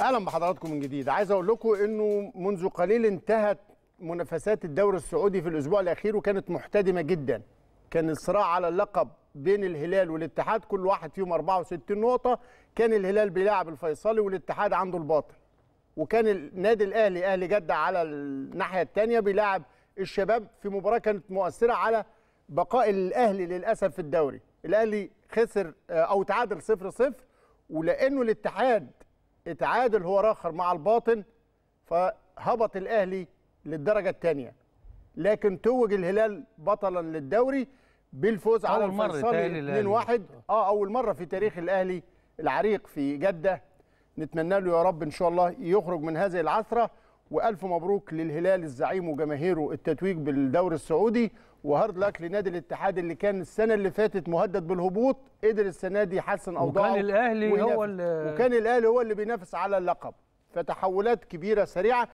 اهلا بحضراتكم من جديد عايز اقول لكم انه منذ قليل انتهت منافسات الدوري السعودي في الاسبوع الاخير وكانت محتدمه جدا كان الصراع على اللقب بين الهلال والاتحاد كل واحد فيهم 64 نقطه كان الهلال بيلاعب الفيصلي والاتحاد عنده الباطن وكان النادي الاهلي اهلي جده على الناحيه الثانيه بيلاعب الشباب في مباراه كانت مؤثره على بقاء الاهلي للاسف في الدوري الاهلي خسر آه، او تعادل 0 0 ولانه الاتحاد اتعادل هو راخر مع الباطن فهبط الاهلي للدرجه الثانيه لكن توج الهلال بطلا للدوري بالفوز على الفيصلي 2 واحد اه اول مره في تاريخ الاهلي العريق في جده نتمنى له يا رب ان شاء الله يخرج من هذه العثره والف مبروك للهلال الزعيم وجماهيره التتويج بالدوري السعودي وهارد لك لنادي الاتحاد اللي كان السنه اللي فاتت مهدد بالهبوط قدر السنه دي يحسن اوضاعه وكان الاهلي هو وكان الاهلي هو اللي بينافس على اللقب فتحولات كبيره سريعه